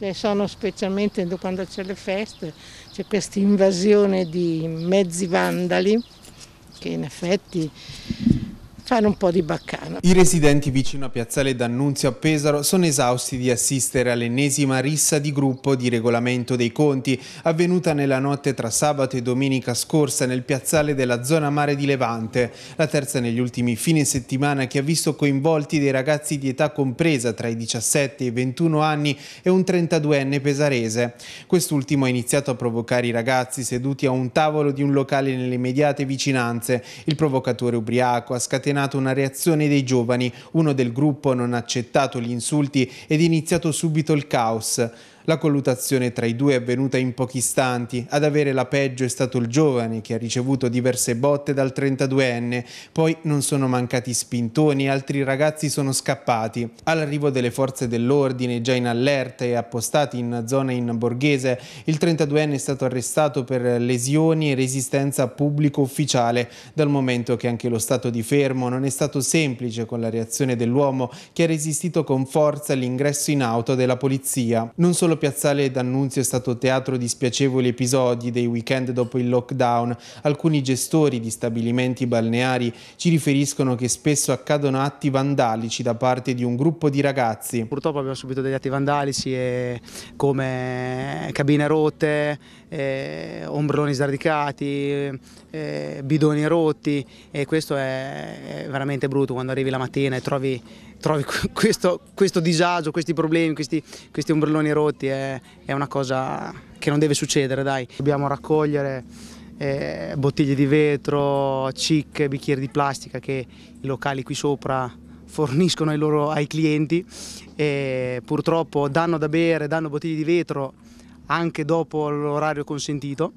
Cioè sono specialmente quando c'è le feste, c'è questa invasione di mezzi vandali che in effetti fare un po' di baccano. I residenti vicino a Piazzale D'Annunzio a Pesaro sono esausti di assistere all'ennesima rissa di gruppo di regolamento dei conti avvenuta nella notte tra sabato e domenica scorsa nel piazzale della zona mare di Levante, la terza negli ultimi fine settimana che ha visto coinvolti dei ragazzi di età compresa tra i 17 e i 21 anni e un 32enne pesarese. Quest'ultimo ha iniziato a provocare i ragazzi seduti a un tavolo di un locale nelle immediate vicinanze. Il provocatore ubriaco ha scatenato scatenato una reazione dei giovani, uno del gruppo non ha accettato gli insulti ed è iniziato subito il caos. La colluttazione tra i due è avvenuta in pochi istanti. Ad avere la peggio è stato il giovane, che ha ricevuto diverse botte dal 32enne. Poi non sono mancati spintoni e altri ragazzi sono scappati. All'arrivo delle forze dell'ordine, già in allerta e appostati in zona in borghese, il 32enne è stato arrestato per lesioni e resistenza a pubblico ufficiale, dal momento che anche lo stato di fermo non è stato semplice con la reazione dell'uomo che ha resistito con forza all'ingresso in auto della polizia. Non solo Piazzale D'Annunzio è stato teatro di spiacevoli episodi dei weekend dopo il lockdown. Alcuni gestori di stabilimenti balneari ci riferiscono che spesso accadono atti vandalici da parte di un gruppo di ragazzi. Purtroppo abbiamo subito degli atti vandalici come cabine rotte, eh, ombrelloni sradicati, eh, bidoni rotti e questo è, è, veramente brutto quando arrivi la mattina e trovi, trovi questo, questo, disagio, questi problemi, questi, questi ombrelloni rotti, è, è, una cosa che non deve succedere dai. Dobbiamo raccogliere eh, bottiglie di vetro, cicche, bicchieri di plastica che i locali qui sopra forniscono ai, loro, ai clienti e purtroppo danno da bere, danno bottiglie di vetro anche dopo l'orario consentito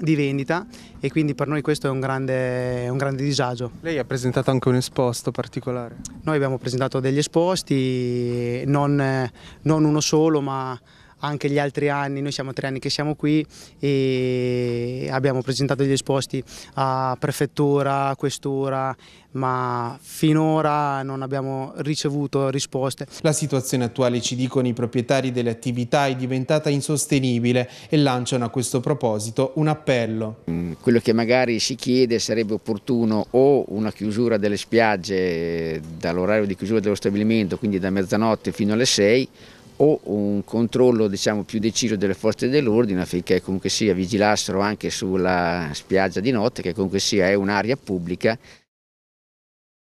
di vendita e quindi per noi questo è un grande, un grande disagio. Lei ha presentato anche un esposto particolare? Noi abbiamo presentato degli esposti, non, non uno solo ma anche gli altri anni, noi siamo tre anni che siamo qui e abbiamo presentato gli esposti a prefettura, questura, ma finora non abbiamo ricevuto risposte. La situazione attuale, ci dicono i proprietari delle attività, è diventata insostenibile e lanciano a questo proposito un appello. Mm, quello che magari si chiede sarebbe opportuno o una chiusura delle spiagge eh, dall'orario di chiusura dello stabilimento, quindi da mezzanotte fino alle 6, o un controllo diciamo, più deciso delle forze dell'ordine affinché comunque sia vigilassero anche sulla spiaggia di notte che comunque sia è un'area pubblica